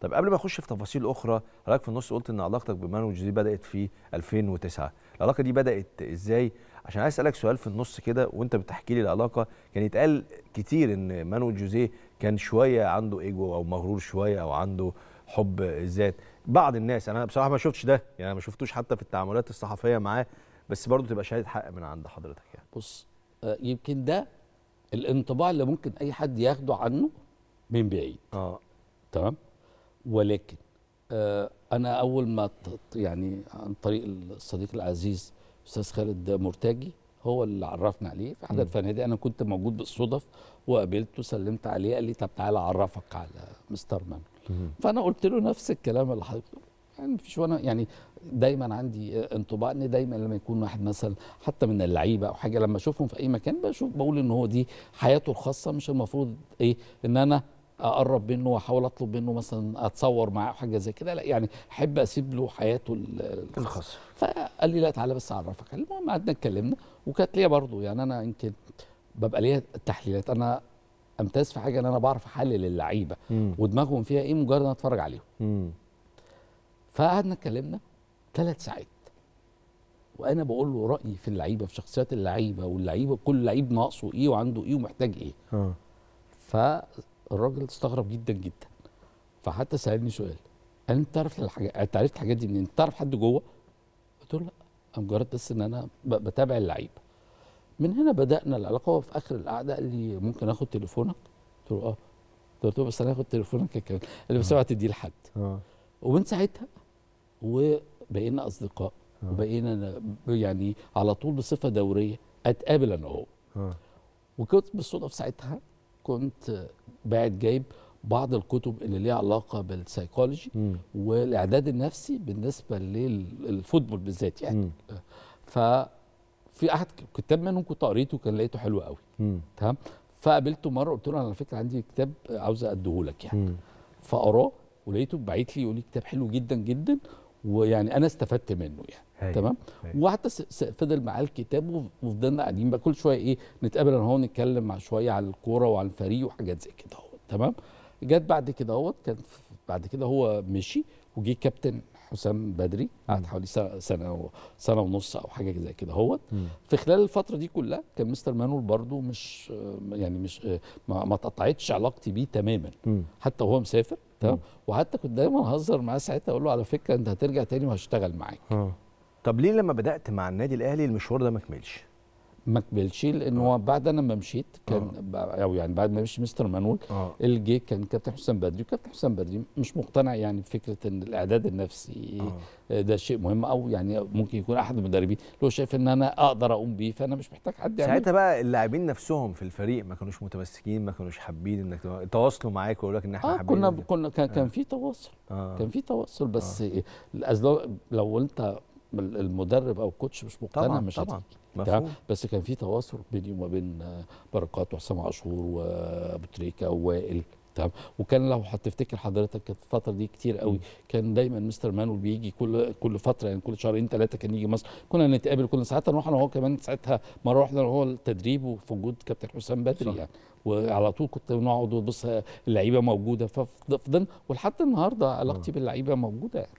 طب قبل ما اخش في تفاصيل اخرى حضرتك في النص قلت ان علاقتك بمانوج دي بدات في 2009 العلاقه دي بدات ازاي عشان عايز اسالك سؤال في النص كده وانت بتحكي لي العلاقه كان يتقال كتير ان مانويل جوزيه كان شويه عنده ايجو او مغرور شويه او عنده حب الذات بعض الناس انا بصراحه ما شفتش ده يعني ما شفتوش حتى في التعاملات الصحفيه معاه بس برضه تبقى شهاده حق من عند حضرتك يعني بص آه، يمكن ده الانطباع اللي ممكن اي حد ياخده عنه من بعيد اه تمام ولكن آه، انا اول ما يعني عن طريق الصديق العزيز استاذ خالد مرتجي هو اللي عرفني عليه في حدث الفنادق انا كنت موجود بالصدف وقابلته سلمت عليه قال لي طب تعالى اعرفك على مستر مان فانا قلت له نفس الكلام اللي حضرتك يعني مفيش وانا يعني دايما عندي آه، انطباع ان دايما لما يكون واحد مثلا حتى من اللعيبه او حاجه لما اشوفهم في اي مكان بشوف بقول ان هو دي حياته الخاصه مش المفروض ايه ان انا اقرب منه واحاول اطلب منه مثلا اتصور معاه حاجه زي كده لا يعني احب اسيب له حياته الخاصه فقال لي لا تعالى بس اعرفك المهم قعدنا اتكلمنا وكانت ليا برضه يعني انا يمكن ببقى ليا تحليلات انا امتاز في حاجه ان انا بعرف احلل اللعيبه ودماغهم فيها ايه مجرد انا اتفرج عليهم مم. فقعدنا اتكلمنا ثلاث ساعات وانا بقول له رايي في اللعيبه في شخصيات اللعيبه واللعيبه كل لعيب ناقصه ايه وعنده ايه ومحتاج ايه آه. ف الراجل استغرب جدا جدا فحتى سالني سؤال قال انت تعرف الحاجات انت عرفت الحاجات دي منين؟ تعرف حد جوه؟ قلت له لا انا مجرد بس ان انا بتابع اللعيبه من هنا بدانا العلاقه هو في اخر القعده قال لي ممكن اخد تليفونك؟ قلت له اه قلت له بس انا هاخد تليفونك كمان قال لي بس آه. اوعى تديه لحد آه. ومن ساعتها وبقينا اصدقاء آه. وبقينا يعني على طول بصفه دوريه اتقابل انا وهو وكنت بالصدف ساعتها كنت باعت جايب بعض الكتب اللي ليها علاقه بالسيكولوجي والاعداد النفسي بالنسبه للفوتبول بالذات يعني ف ففي احد كتاب منهم كنت قريته كان لقيته حلو قوي تمام فقابلته مره قلت له انا على فكره عندي كتاب عاوز اديه لك يعني فقراه ولقيته بعت لي يقول لي كتاب حلو جدا جدا ويعني انا استفدت منه يعني هي. تمام وحتى فضل معاه الكتاب وفضلنا قاعدين بقى كل شويه ايه نتقابل انا هو نتكلم مع شويه على الكوره وعلى الفريق وحاجات زي كده اهو تمام جت بعد كده اهوت كان بعد كده هو مشي وجي كابتن حسام بدري قعد حوالي سنه سنه سنه ونص او حاجه زي كده اهوت في خلال الفتره دي كلها كان مستر مانول برده مش يعني مش ما, ما تقطعتش علاقتي بيه تماما مم. حتى وهو مسافر تمام وحتى كنت دايما اهزر معاه ساعتها اقول له على فكره انت هترجع تاني وهشتغل معاك آه. طب ليه لما بدات مع النادي الاهلي المشوار ده ما كملش ما قبلش لانه آه. بعد انا ما مشيت كان آه. او يعني بعد ما مشي مستر مانول آه. اللي جه كان كابتن حسام بدري وكابتن حسام بدري مش مقتنع يعني بفكره ان الاعداد النفسي آه. ده شيء مهم او يعني ممكن يكون احد المدربين لو شايف ان انا اقدر اقوم بيه فانا مش محتاج حد يعني ساعتها بقى اللاعبين نفسهم في الفريق ما كانوش متمسكين ما كانوش حابين انك تواصلوا معاك ويقول لك ان احنا آه حابين كنا كنا كان, آه. كان في تواصل آه. كان في تواصل بس آه. لو لو انت المدرب او الكوتش مش مقتنع طبعا مش طبعا مفهوم. بس كان في تواصل بيني وما بين آه، بركات وحسام عاشور وابو آه، تريكه ووائل تمام وكان لو هتفتكر حضرتك كانت الفتره دي كتير قوي كان دايما مستر مانو بيجي كل كل فتره يعني كل شهرين ثلاثه كان يجي مصر كنا نتقابل كنا ساعات نروح انا وهو كمان ساعتها مره رحنا هو التدريب وفي وجود كابتن حسام بدري يعني وعلى طول كنت نقعد وبص آه، اللعيبه موجوده ففضل ولحد النهارده علاقتي باللعيبه موجوده يعني